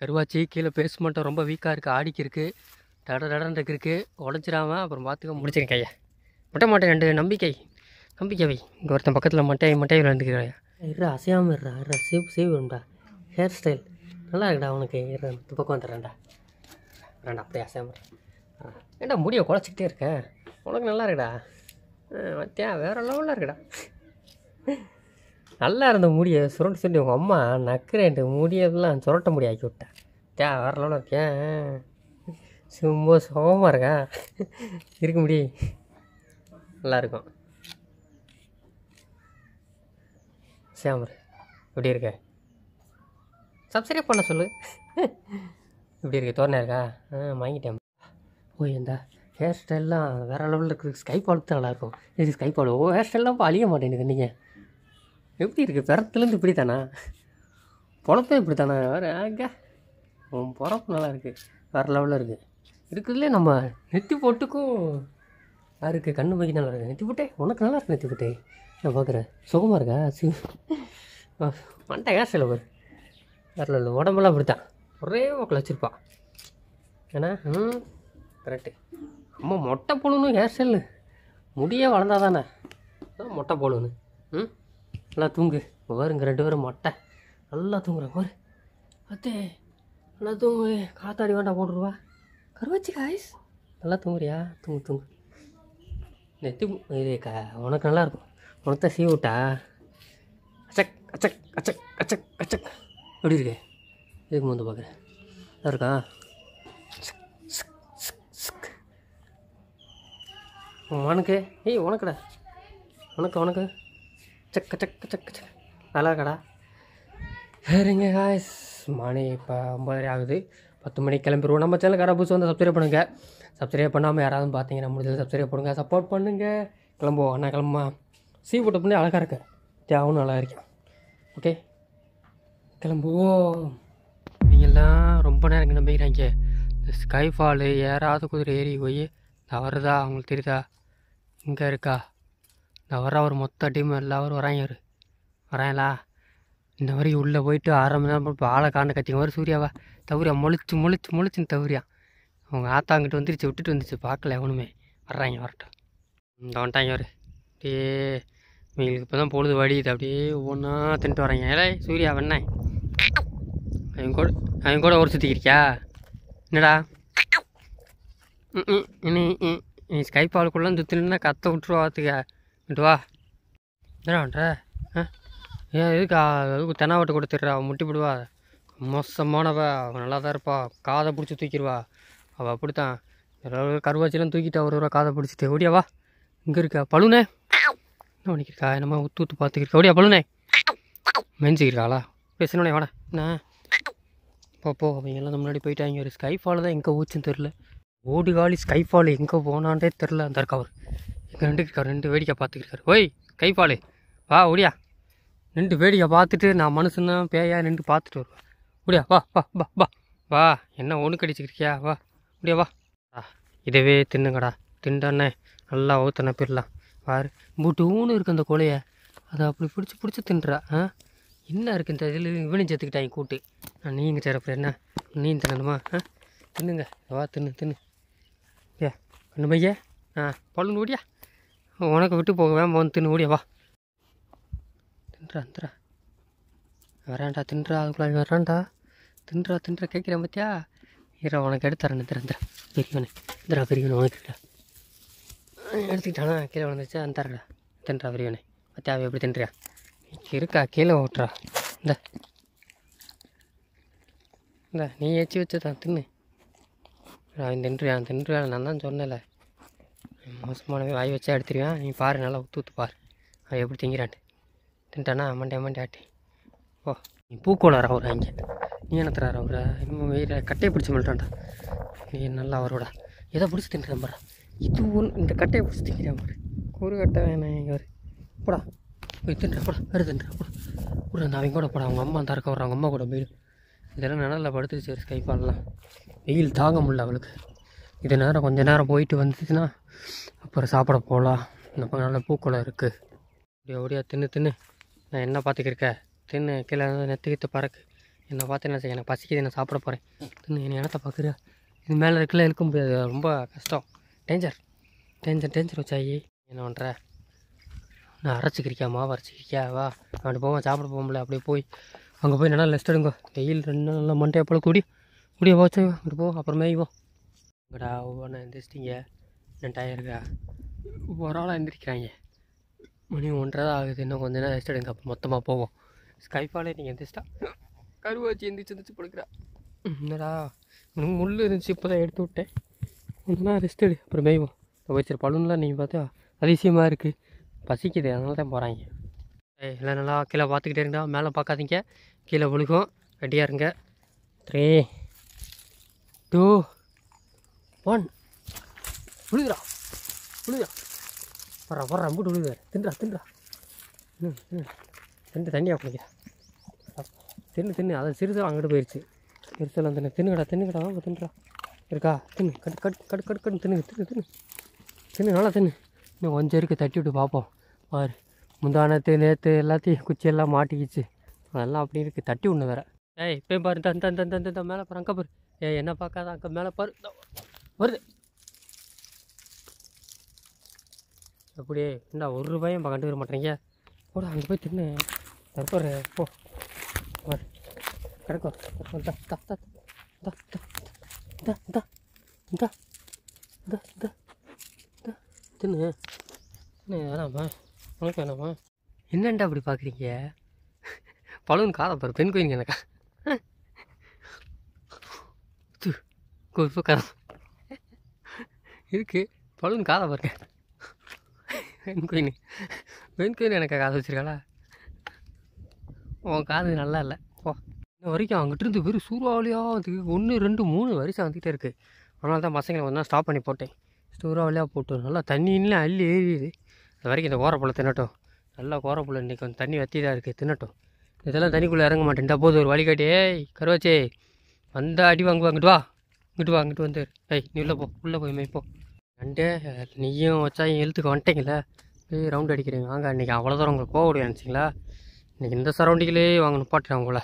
கருவாச்சி கீழே பேஸ்மெண்ட்டை ரொம்ப வீக்காக இருக்குது ஆடிக்கு இருக்குது டட டடன் இருக்குது உடஞ்சிடாம அப்புறம் பார்த்துக்க முடிச்சிருக்கேன் கையா மட்டை மாட்டேன் ரெண்டு நம்பிக்கை நம்பிக்கை வை இங்கே ஒருத்தன் பக்கத்தில் மட்டை மட்டை விளாண்டுக்கிறாயா இரு அசையாமல் இருடா இரு சேவ் சேவ் வேணும்டா ஹேர் ஸ்டைல் நல்லா இருக்குடா உனக்கு இரு இந்த பக்கம் வந்துடுறேன்டா வேண்டாம் அப்படியே அசையாமல் ஏண்டா முடிய குழச்சிக்கிட்டே இருக்கேன் உனக்கு நல்லா இருக்குடா மத்தியா வேறு லெவலில் இருக்குடா நல்லா இருந்த முடிய சுரண்டு சுருண்டு உங்கள் அம்மா நக்கிறேன் முடியெல்லாம் சுரட்ட முடி ஆக்கி விட்டேன் டே வரலன்னு இருக்கேன் சும்மா சோகமாக இருக்கா இருக்க முடி நல்லாயிருக்கும் சாமர் எப்படி இருக்க சப்ஸ்கிரைப் பண்ண சொல்லு இப்படி இருக்கு தோரணை இருக்கா ஆ வாங்கிட்டேன் ஓ இந்த ஹேர் ஸ்டைல்லாம் வேறு லெவலில் இருக்குது ஸ்கைப் ஆளுக்கு தான் நல்லாயிருக்கும் இது ஸ்கைப் ஆளு ஓ ஹேர் ஸ்டைல்லாம் இப்போ அழிய மாட்டேங்குது நீங்கள் எப்படி இருக்குது பிறத்துலேருந்து இப்படி தானா பொழப்பே இப்படி தானா வேறு ஆக உன் பிறப்பு நல்லா இருக்குது வேறு லெவலில் இருக்குது இருக்கிறதுலே நம்ம நெத்தி போட்டுக்கும் இருக்குது கண்ணு பைக்கு நல்லா இருக்குது நெத்தி போட்டே உனக்கு நல்லா இருக்குது நெத்தி போட்டே நான் பார்க்குறேன் சுகமாக இருக்கா சி மண்டையா சில பேர் வேறு இல்லை உடம்பெல்லாம் அப்படித்தான் ஒரே ஓக்கில் வச்சுருப்பான் ஏன்னா ம் கரெக்டு ரொம்ப மொட்டை போடணும் ஹேர் ஸ்டைல் முடியே வளர்ந்தாதானே மொட்டை போடணும் ம் நல்லா தூங்கு இப்போ இங்கே ரெண்டு பேரும் மொட்டை நல்லா தூங்குறேன் பாரு அத்தே நல்லா தூங்கு காத்தாடி வேண்டாம் போட்டுருவா கருவாச்சி காய்ஸ் நல்லா தூங்குறியா தூங்கு தூங்கு நெத்தி இது க உனக்கு நல்லாயிருக்கும் உனத்த சீ விட்டா அச்சக் அச்சக் அச்சக் அச்சக் அச்சக் எப்படி இருக்கு இதுக்கு வந்து பார்க்குறேன் நல்லா இருக்கா உனக்கு ஏய் உனக்குடா உனக்கு உனக்கு சக்க சக்க சக்க சக்க நல்லா இருக்கடா சரிங்க காய்ஸ் மணி இப்போ ஒம்பதரை ஆகுது பத்து மணிக்கு கிளம்பிடுவோம் நம்ம சேனல் கடை புதுசு வந்து சப்ஸ்கிரைப் பண்ணுங்கள் சப்ஸ்கிரைப் பண்ணாமல் யாராவது பார்த்தீங்கன்னா முடிஞ்சது சப்ஸ்கிரைப் பண்ணுங்கள் சப்போர்ட் பண்ணுங்கள் கிளம்புவோம் அண்ணா கிளம்புமா சீ போட்ட பண்ணி அழகாக இருக்கு தேவனும் நல்லா இருக்கேன் ஓகே கிளம்புவோம் நீங்கள்லாம் ரொம்ப நேரம் நம்பிக்கிறாங்க இந்த ஸ்கைஃபாலு யாராவது குதிரை ஏறி போய் தவறுதா அவங்களுக்கு தெரியுதா இங்கே இருக்கா இந்த வர ஒரு மொத்த டீம் எல்லோரும் வராங்க இவர் வராங்களா இந்த மாதிரி உள்ளே போயிட்டு அரை மணி ஆளை காண கத்திங்க வரும் சூர்யாவா தவிரியா முழிச்சு முழிச்சு முழிச்சுன்னு தவிரியா அவங்க ஆத்தாங்கிட்டு வந்துருச்சு விட்டுட்டு வந்துச்சு பார்க்கல எவனுமே வர்றாங்க வரட்டும் இந்த வந்துட்டாங்க ஒரு அப்படியே இவங்களுக்கு இப்போ தான் பொழுது வழியுது அப்படியே ஒவ்வொன்றா தின்ட்டு வராங்க ஏழை சூர்யா வேணே அவங்க கூட அவங்க கூட ஒரு சுற்றிக்கிறியா என்னடா நீ ஸ்கைப் ஆளுக்குள்ளே சுற்றினா கத்த விட்டுருவாத்துக்கா இட்டு வா என்ன பண்ணுற ஏன் எதுக்கு எதுக்கு தெனாவட்டை கொடுத்துட்றா அவன் முட்டி விடுவா மோசமானவ அவன் நல்லா தான் இருப்பாள் காதை பிடிச்சி தூக்கிடுவா அவள் அப்படித்தான் கருவாச்சிலாம் தூக்கிட்டு ஒரு ஒரு காதை பிடிச்சிட்டு ஓடியா இங்கே இருக்கா பழுனே என்ன பண்ணிக்கிருக்கா என்னமா ஊத்து ஊத்து பார்த்துக்கிருக்கா ஓடியா பழுனே மெஞ்சிக்கிருக்காளா பேசணுனே வாடா என்ன போ அவங்க எல்லாம் முன்னாடி போயிட்டாங்க ஒரு ஸ்கைஃபால் தான் எங்கே ஊச்சுன்னு தெரில ஓடி காலி ஸ்கைஃபால் எங்கே போனான்றே தெரில அந்த இருக்கா அவர் இங்கே நின்றுருக்காரு ரெண்டு வேடிக்கை இருக்கார் ஓய் கைப்பாலு வா ஒடியா நின்று வேடிக்கை பார்த்துட்டு நான் மனுஷன்தான் பேயா நின்று பார்த்துட்டு வருவேன் முடியா வா வா வா வா வா என்ன ஒன்று கடிச்சிக்கிறியா வா முடியா வா இதவே தின்னுங்கடா தின்ண்டே நல்லா ஊத்தனை பிரிடலாம் பாரு மூட்டுன்னு இருக்கு அந்த கொலையை அதை அப்படி பிடிச்சி பிடிச்சி தின்றா ஆ என்ன இருக்குது இந்த இதில் இவனையும் சேர்த்துக்கிட்டாங்க கூட்டு நான் நீங்கள் சேரப்போ என்ன நீ தின்னணுமா ஆ தின்னுங்க வா தின்னு தின்னு ஏ கண்ணு பையா ஆ பழுன்னு ஓடியா உனக்கு விட்டு போக வேன் வந்து தின்னு ஓடியா வா தின்றா தின்றா வரான்டா தின்றா அதுக்குள்ள வரேன்டா தின்றா தின்றா கேட்குறேன் பார்த்தியா இரா உனக்கு எடுத்துறேன் திறந்துடா பெரியவனே திரா பெரியவனை உனக்கு எடுத்துக்கிட்டானா கீழே விழுந்துச்சு அந்த தின்றா பெரியவனே பார்த்தியா எப்படி தின்றியா இருக்கா கீழே ஓட்டுறா இந்த இந்த நீ ஏச்சி வச்சு தான் தின்னு அவன் தின்றுவியான் தின்றுவியான் நான் தான் சொன்னேன்ல மோசமானவே வாய் வச்சா எடுத்துருவேன் நீ பாரு நல்லா ஊற்று ஊற்று பாரு அவன் எப்படி திங்கிறான்ட்டு திண்டானா அம்மாண்டே அம்மாண்டே ஆட்டி ஓ நீ பூக்கோளாரா அவர் அங்கே நீ என்னத்துறாரு அவரை இன்னும் கட்டையை பிடிச்சி மிட்டான்டா நீ நல்லா அவரோட ஏதோ பிடிச்சி தின்றான் பாரு இது ஒன்று இந்த கட்டையை பிடிச்சி திங்கிறேன் பாரு ஒரு கட்டை வேணாம் இங்கே வரு போடா போய் தின்றா போடா வேறு தின்றா போடா போட அந்த அவங்க கூட போடா அவங்க அம்மா தரக்க இருக்க அவங்க அம்மா கூட போயிடும் இதெல்லாம் நல்லா படுத்துருச்சு ஸ்கைப்பாலெலாம் வெயில் தாங்க முடியல அவளுக்கு இது நேரம் கொஞ்சம் நேரம் போயிட்டு வந்துச்சுன்னா அப்புறம் சாப்பிட போகலாம் இந்த பக்கம் நல்ல பூக்குளம் இருக்குது அப்படியே ஒடியா தின்னு தின்னு நான் என்ன பார்த்துக்கிருக்க தின்னு கீழே நெத்துக்கிட்டு பறக்கு என்னை பார்த்து என்ன செய்ய எனக்கு பசிக்குது நான் சாப்பிட போகிறேன் தின்னு என்ன இடத்த பார்க்குறியா இது மேலே இருக்கல இருக்க முடியாது ரொம்ப கஷ்டம் டேஞ்சர் டேஞ்சர் டேஞ்சர் வச்சாயி என்ன பண்ணுற நான் அரைச்சிக்கிறிக்கா மாவு அரைச்சிக்கிறிக்கா வா அப்படி போவோம் சாப்பிட போகும்ல அப்படியே போய் அங்கே போய் நல்லா ரெஸ்ட் எடுங்க வெயில் ரெண்டு நாள் மண்டையை போல் கூடி கூடிய போச்சு அப்படி போ அப்புறமே இவோம் இங்கடா ஒவ்வொன்றும் எந்திரிச்சிட்டிங்க இன்னும் டயர்டா ஒரு ஆளாக எழுந்திரிக்கிறாங்க மணி ஒன்றரை தான் ஆகுது இன்னும் கொஞ்சம் நேரம் ரெஸ்ட் எடுங்க அப்போ மொத்தமாக போவோம் ஸ்கைஃபாலே நீங்கள் எந்திரிச்சிட்டா கருவாச்சி எந்திரிச்சு எந்திரிச்சு படுக்கிறா என்னடா உனக்கு முள் இருந்துச்சு இப்போ தான் எடுத்து விட்டேன் கொஞ்ச நேரம் ரெஸ்ட் எடு அப்புறம் மேய்வோம் வச்சிருக்க பலூன்லாம் நீங்கள் பார்த்தா அதிசயமாக இருக்குது பசிக்குது அதனால தான் போகிறாங்க எல்லாம் நல்லா கீழே பார்த்துக்கிட்டே இருந்தா மேலே பார்க்காதீங்க கீழே விழுகும் ரெடியாக இருங்க த்ரீ டூ ஒன் விழுதுரா விழுதுரா வர வர ரொம்ப விழுதுவார் தின்றா தின்றா ம் ம் தின்று தண்ணியாக குடிக்கிறா தின்னு தின்னு அதை சிறுசெல்லாம் அங்கிட்டு போயிடுச்சு சிறுசெல்லாம் தின்னு தின்னுக்கடா தின்னுக்கடா வாங்க தின்றா இருக்கா தின்னு cut cut cut cut cut தின்னு தின்னு தின்னு தின்னு நல்லா தின்னு இன்னும் கொஞ்சம் இருக்கு தட்டி விட்டு பார்ப்போம் பாரு முந்தானத்து நேற்று எல்லாத்தையும் குச்சியெல்லாம் மாட்டிக்கிச்சு அதெல்லாம் அப்படி இருக்கு தட்டி ஒன்று வேறு ஏய் இப்போ பாரு தந்த தந்த தந்த மேலே பாரு அங்கே பாரு ஏய் என்ன பார்க்காத அங்கே மேலே பாரு வருது அப்படியே என்ன ஒரு ரூபாயும் நம்ம கண்டுக்கிற மாட்டேங்க போட அங்கே போய் தின்னு தற்போரு போ கிடக்கும் தின்னு தின்னு வேணாமா உனக்கு வேணாமா என்னண்டா அப்படி பார்க்குறீங்க பழுவன் காதை பாரு பெண் கோயிலுங்க எனக்கா குறிப்பு கதை இருக்குது பழுவன் காதை பாருங்க பெண் குயின் பெண் குயின் எனக்கு காசு வச்சுருக்காளா உன் காது நல்லா இல்லை போ இன்ன வரைக்கும் அவங்ககிட்ட இருந்து வெறும் சூறாவளியாக வந்து ஒன்று ரெண்டு மூணு வரிசை வந்துகிட்டே இருக்குது அதனால தான் பசங்களை கொஞ்சம் ஸ்டாப் பண்ணி போட்டேன் சூறாவளியாக போட்டு நல்லா தண்ணின்னு அள்ளி ஏறிடுது அது வரைக்கும் இந்த கோரப்புல தின்னட்டும் நல்லா கோரப்புல இன்றைக்கி கொஞ்சம் தண்ணி வத்தி தான் இருக்குது தின்னட்டும் இதெல்லாம் தண்ணிக்குள்ளே இறங்க மாட்டேன்டா போது ஒரு வழிகாட்டி கருவாச்சே வந்தால் அடி வாங்குவா இங்கிட்டு வா இங்கிட்டு வா இங்கிட்டு வந்து ஏய் நீ உள்ளே போ உள்ளே போய் மெய்ப்போ நண்டே நீயும் வச்சா எழுத்துக்கு வந்துட்டீங்களே போய் ரவுண்ட் அடிக்கிறீங்க வாங்க இன்றைக்கி அவ்வளோ தூரம் உங்களுக்கு போக நினச்சிங்களா இன்றைக்கி இந்த சரௌண்டிங்லேயே வாங்க நிப்பாட்டுறேன் உங்களை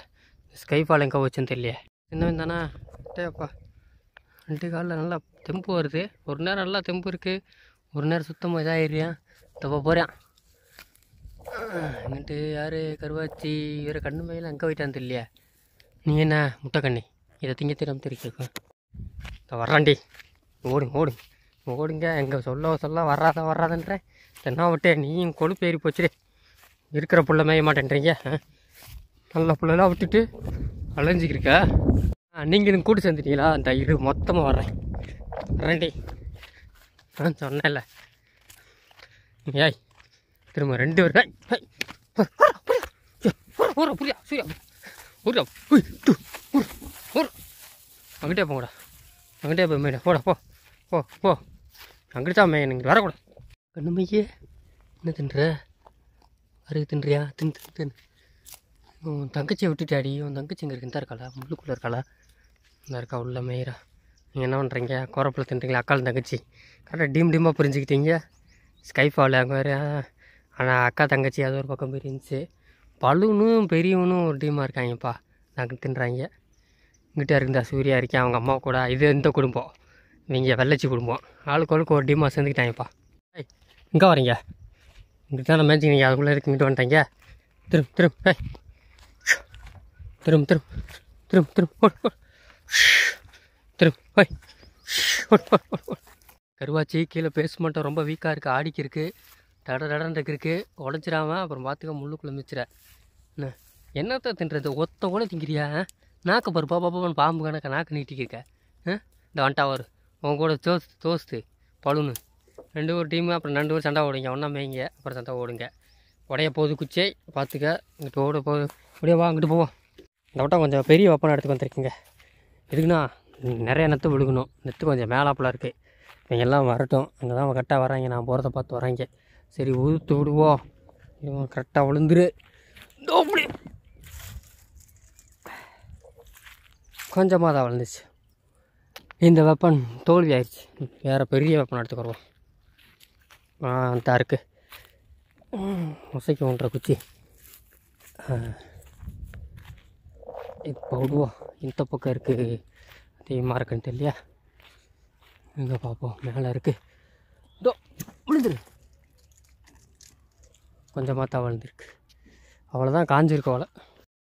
ஸ்கை ஃபால் எங்கே வச்சுன்னு தெரியலையே சின்னவன் தானே அப்பா ரெண்டு காலில் நல்லா தெம்பு வருது ஒரு நேரம் நல்லா தெம்பு இருக்குது ஒரு நேரம் சுத்தமாக இதாகிடுறியான் தப்ப போகிறேன் என்ட்டு யார் கருவாச்சி வேறு கண்ணு மேலே எங்கே போயிட்டான்னு தெரியல நீ என்ன முட்டை கண்ணி இதை திங்க தினம் தெரிவிச்சிருக்கோம் வர்றாண்டி ஓடுங்க ஓடுங்க ஓடுங்க எங்கே சொல்ல சொல்ல வராத வராதன்ற தென்னா விட்டே நீயும் கொழுப்பு ஏறி போச்சுடே இருக்கிற புள்ள மேய மாட்டேன்றீங்க நல்ல புள்ளலாம் விட்டுட்டு அலைஞ்சிக்கிருக்க நீங்கள் இதுங்க கூட்டு சேர்ந்துட்டீங்களா அந்த இரு மொத்தமாக வர்றேன் வரேன்டி நான் சொன்னேன்ல ஏய் திரும்ப ரெண்டு பேர் புரியா சூரியா புரியா அங்கிட்டே போங்கடா அங்கிட்டே போய் மேடம் போடா போ போ போ அங்கிட்டாமே எனக்கு வரக்கூடாது கண்ணுமையே என்ன தின்ற அருகு தின்றியா தின் தின் தின் உன் தங்கச்சியை விட்டுட்டாடி உன் தங்கச்சி இங்கே இருக்குன்னு தான் இருக்காளா முள்ளுக்குள்ளே இருக்காளா இந்த இருக்கா உள்ள மேயரா நீங்கள் என்ன பண்ணுறீங்க கோரப்பில் தின்றீங்களா அக்கால் தங்கச்சி கரெக்டாக டீம் டீமாக புரிஞ்சுக்கிட்டீங்க ஸ்கைஃபாவில் அங்கே வேறு ஆனால் அக்கா தங்கச்சி அது ஒரு பக்கம் பிரிஞ்சு பழுவனும் பெரியவனும் ஒரு டீமாக இருக்காங்கப்பா நாங்கள் தின்றாங்க இங்கிட்ட இருக்குதா சூர்யா இருக்கேன் அவங்க அம்மா கூட இது இந்த குடும்பம் நீங்கள் வெள்ளச்சி குடும்பம் ஆளுக்கு ஆளுக்கு ஒரு டீமாக சேர்ந்துக்கிட்டாங்கப்பா ஏய் இங்கே வரீங்க இங்கே தான் மேட்ச் நீங்கள் அதுக்குள்ளே இருக்குங்கிட்டு வந்துட்டாங்க திரும்ப திரும்ப ஐய் திரும்ப திரும்ப திரும்ப திரும்ப திரும்ப ஐய் கருவாச்சி கீழே பேச மட்டும் ரொம்ப வீக்காக இருக்குது ஆடிக்கு இருக்குது டட டடன்னு இருக்குது உடஞ்சிடாம அப்புறம் பார்த்துக்க முள்ளுக்குள்ளே மிச்சிட என்ன என்னத்த தின்றது ஒத்த கூட திங்கிறியா நாக்கு பாரு பாப்பா பாம்பு கணக்க நாக்கு நீட்டிக்கிருக்க இந்த வந்துட்டா வரும் உன் கூட தோஸ் தோஸ்து பழுனு ரெண்டு ஒரு டீமு அப்புறம் ரெண்டு பேரும் சண்டை ஓடுங்க ஒன்றா மேய்ங்க அப்புறம் சண்டை ஓடுங்க உடைய போகுது குச்சை பார்த்துக்க இங்கிட்ட ஓட போகுது அப்படியே வா அங்கிட்டு போவோம் இந்த வட்டம் கொஞ்சம் பெரிய வப்பனை எடுத்து வந்துருக்குங்க எதுக்குன்னா நிறைய நெத்து விழுகணும் நெத்து கொஞ்சம் மேலாப்பில் இருக்குது இவங்க எல்லாம் வரட்டும் அங்கே தான் கரெக்டாக வராங்க நான் போகிறத பார்த்து வராங்க சரி உதுத்து விடுவோம் இவன் கரெக்டாக விழுந்துரு கொஞ்சமாக தான் விழுந்துச்சு இந்த வெப்பன் தோல்வி ஆயிடுச்சு வேறு பெரிய வெப்பன் எடுத்துக்கிறோம் அந்த இருக்கு முசைக்கு ஒன்றரை குச்சி இப்போ விடுவோம் இந்த பக்கம் இருக்குது அதிகமாக இருக்குன்னு தெரியலையா இங்கே பார்ப்போம் மேலே இருக்குது இதோ விழுந்துரு கொஞ்சமாக தான் விழுந்துருக்கு அவ்வளோதான் காஞ்சிருக்கு அவளை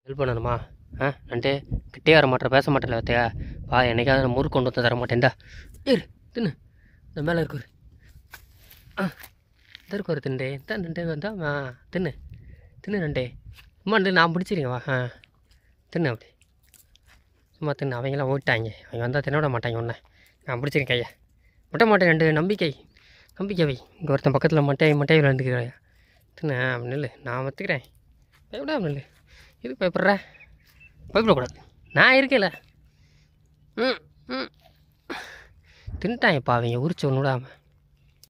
ஹெல்ப் பண்ணணுமா ஆ அண்டே கிட்டே வர மாட்டேற பேச மாட்டேன் வத்தையா வா என்னைக்காவது நான் முறுக்கு கொண்டு வந்து தர மாட்டேன்டா ஏறு தின்னு இந்த மேலே இருக்கு ஆ இருக்கு ஒரு தின்டே தான் நண்டே வந்தா ஆ தின்னு தின்னு நண்டே அம்மா நான் பிடிச்சிருக்கேன் வா ஆ தின்னு அப்படி சும்மா தின்னு அவங்களாம் ஓட்டாங்க அவங்க வந்தால் தின்ன விட மாட்டாங்க ஒன்று நான் பிடிச்சிருக்கேன் ஐயா முட்டை மாட்டேன் ரெண்டு நம்பிக்கை நம்பிக்கை வை இங்கே ஒருத்தன் பக்கத்தில் மட்டையை மட்டையை விளாண்டுக்கிறாயா தின்னு நில்லு நான் வத்துக்கிறேன் எப்படா நில்லு இது பயப்படுறேன் போய்விடக்கூடாது நான் இருக்கல ம் ம் இப்போ அவங்க உரிச்சு ஒன்று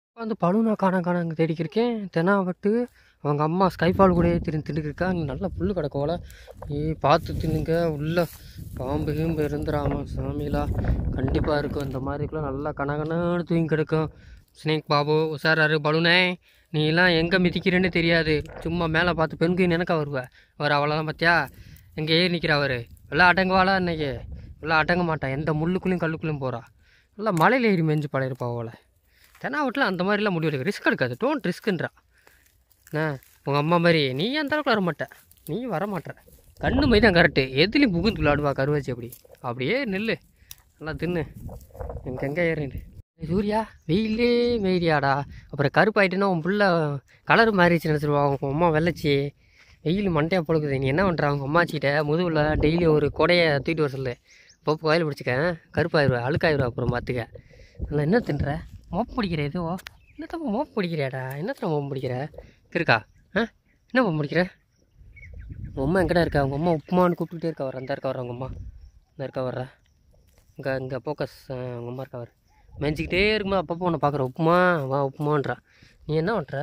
இப்போ வந்து பழுனா காணா காணாங்க தேடிக்கிருக்கேன் தெனாவட்டு அவங்க அம்மா ஸ்கைஃபால் கூட திரு தின்னுக்கிருக்கா அங்கே நல்லா புல் கிடக்கோல ஏ பார்த்து தின்னுங்க உள்ள பாம்பு கீம்பு இருந்துடாம சாமிலா கண்டிப்பாக இருக்கும் இந்த மாதிரிக்குலாம் நல்லா கனகனான்னு தூங்கி கிடக்கும் ஸ்னேக் பாபு உஷாராரு பலூனே நீ எல்லாம் எங்கே மிதிக்கிறேன்னு தெரியாது சும்மா மேலே பார்த்து பெண்கு நினைக்க வருவ வர அவ்வளோதான் பார்த்தியா எங்கே ஏறி நிற்கிறா அவர் நல்லா அடங்குவாளா இன்றைக்கி நல்லா அடங்க மாட்டான் எந்த முள்ளுக்குள்ளேயும் கல்லுக்குள்ளேயும் போகிறா நல்லா மலையில் ஏறி மேஞ்சு பழையிருப்பா அவளை தென்னாவட்டில் அந்த மாதிரிலாம் முடிவு எடுக்க ரிஸ்க் எடுக்காது டோன்ட் ரிஸ்க்குன்றா என்ன உங்கள் அம்மா மாதிரி நீ அந்த அளவுக்கு வர மாட்டேன் நீ வர மாட்டேற கண்ணு மாதிரி தான் கரெக்டு எதுலேயும் புகுந்து விளாடுவா கருவாச்சு அப்படி அப்படியே நெல் நல்லா தின்னு எங்கே ஏறிண்டு சூர்யா வெயிலே மெயிரியாடா அப்புறம் கருப்பாயிட்டுன்னா உன் பிள்ளை கலர் மாறிடுச்சு நினச்சிருவா உங்கள் அம்மா வெள்ளச்சி வெயில் மண்டையாக பொழுக்குது நீ என்ன பண்ணுற அவங்க அம்மாச்சிக்கிட்ட முதுகுல டெய்லி ஒரு கொடையை தூக்கிட்டு வர சொல்லு இப்போ கோயில் பிடிச்சிக்கேன் கருப்பாயிருவா அழுக்காயிருவா அப்புறம் பார்த்துக்க நான் என்ன தின்ற மோப்பு பிடிக்கிற எதுவோ என்னத்தம்மா மோப்பு பிடிக்கிறியாடா என்னத்தம்மா மோப்பு பிடிக்கிற இருக்கா ஆ என்ன மோப்பு பிடிக்கிற உங்கள் அம்மா எங்கடா இருக்கா உங்கள் அம்மா உப்புமான்னு கூப்பிட்டுட்டே இருக்கா வர்றா அந்த இருக்கா வர உங்கள் அம்மா இந்த இருக்கா வர்றா இங்கே இங்கே போக்கஸ் உங்கள் அம்மா இருக்கா வர மேய்ச்சிக்கிட்டே இருக்குமா அப்பப்போ உன்னை பார்க்குற உப்புமா வா உப்புமான்றா நீ என்ன பண்ணுற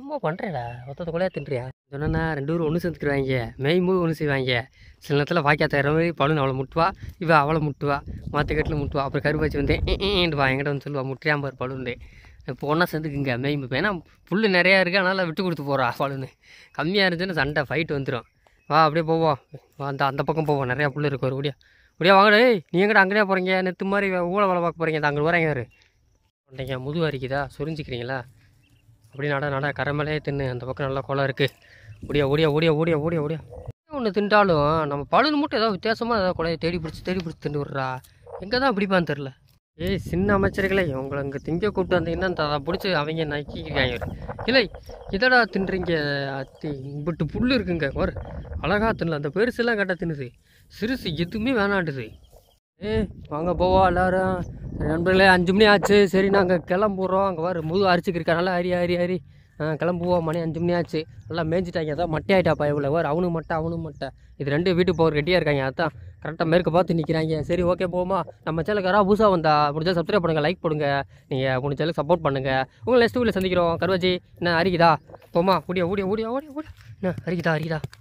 ரொம்ப பண்ணுறேடா ஒருத்தத்தை தின்றியா சொன்னா ரெண்டு பேரும் ஒன்று சேர்ந்துக்கிடுவாங்க மெய் போது ஒன்று செய்வாங்க சில நேரத்தில் வாக்கியா தர மாதிரி பழனு அவளை முட்டுவா இவ அவளை முட்டுவா மாற்ற கட்டில் முட்டுவா அப்புறம் கருவாச்சி வந்தேன் வா என்கிட்ட வந்து சொல்லுவா பாரு பழுண்டு இப்போ ஒன்றா சேர்ந்துக்குங்க மேயும் ஏன்னா புல் நிறையா இருக்குது அதனால் விட்டு கொடுத்து போகிறா பழனு கம்மியாக இருந்துச்சுன்னா சண்டை ஃபைட் வந்துடும் வா அப்படியே போவோம் அந்த அந்த பக்கம் போவோம் நிறையா புல் இருக்கு ஒரு ஒடியா ஒடியா வாங்கடே நீ எங்கிட்ட அங்கேயே போகிறீங்க நெத்து மாதிரி ஊழல் வேலை பார்க்க போகிறீங்க அங்கே வரீங்க வேறு பண்ணுறீங்க முதுகு அரிக்குதா சொரிஞ்சிக்கிறீங்களா அப்படி நட நட கரமலையே தின்னு அந்த பக்கம் நல்லா குளம் இருக்குது ஓடியா ஓடியா ஓடியா ஓடியா ஓடியா ஓடியா ஒன்று தின்ட்டாலும் நம்ம பழுது மட்டும் ஏதாவது வித்தியாசமாக ஏதாவது கொலையை தேடி பிடிச்சி தேடி பிடிச்சி திண்டு விட்றா எங்கே தான் பிடிப்பான்னு தெரில ஏய் சின்ன அமைச்சர்களே உங்களை அங்கே திங்க கூப்பிட்டு வந்தீங்கன்னா அதை பிடிச்சி அவங்க நக்கிக்காங்க இல்லை இதடா தின்றீங்க அத்தி இப்பட்டு புல் இருக்குங்க ஒரு அழகாக தின்னல அந்த பெருசுலாம் கேட்டால் தின்னுது சிறுசு எதுவுமே வேணாண்டுது ஏ வாங்க போவோம் எல்லாரும் நண்பர்களே அஞ்சு மணி ஆச்சு சரி நாங்கள் கிளம்புறோம் அங்கே வர முது அரிச்சிக்கிருக்கா நல்லா அரி அரி அரி கிளம்புவோம் மணி அஞ்சு மணி ஆச்சு நல்லா மேய்ஞ்சிட்டாங்க அதான் மட்டை ஆகிட்டாப்பா இவ்வளோ வேறு அவனுக்கு மட்டை அவனும் மட்டை இது ரெண்டு வீட்டுக்கு போகிற ரெடியாக இருக்காங்க அதான் கரெக்டாக மேற்கு பார்த்து நிற்கிறாங்க சரி ஓகே போமா நம்ம சேனலுக்காரா புதுசாக வந்தா முடிஞ்சால் சப்ஸ்கிரைப் பண்ணுங்கள் லைக் பண்ணுங்க நீங்கள் முடிஞ்சாலும் சப்போர்ட் பண்ணுங்கள் உங்களை நெக்ஸ்ட் வீட்டில் சந்திக்கிறோம் கருவாஜி என்ன அரிக்குதா போமா ஓடியா ஓடியா ஓடியா ஓடியா என்ன அரிக்குதா அரிக்குதா